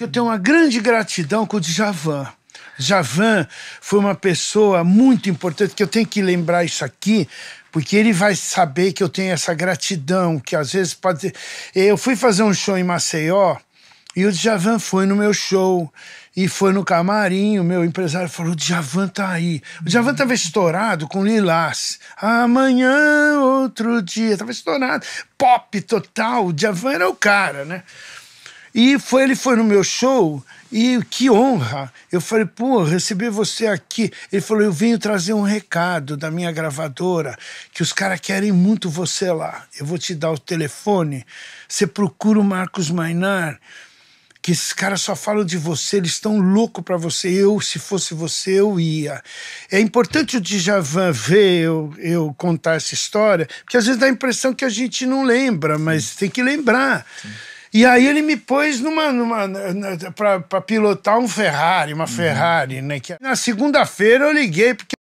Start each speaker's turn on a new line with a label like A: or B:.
A: que eu tenho uma grande gratidão com o Djavan. Javan foi uma pessoa muito importante, que eu tenho que lembrar isso aqui, porque ele vai saber que eu tenho essa gratidão, que às vezes pode. Eu fui fazer um show em Maceió e o Djavan foi no meu show e foi no camarim. O meu empresário falou: o Djavan tá aí. O Djavan tava estourado com Lilás. Amanhã, outro dia. Tava estourado. Pop total. O Djavan era o cara, né? E foi, ele foi no meu show e que honra! Eu falei, pô, recebi você aqui. Ele falou, eu venho trazer um recado da minha gravadora, que os caras querem muito você lá. Eu vou te dar o telefone. Você procura o Marcos Mainar, que esses caras só falam de você, eles estão loucos para você. Eu, se fosse você, eu ia. É importante o Djavan ver eu, eu contar essa história, porque às vezes dá a impressão que a gente não lembra, mas tem que lembrar. Sim e aí ele me pôs numa, numa para pilotar um Ferrari, uma uhum. Ferrari, né? Que é- na segunda-feira eu liguei porque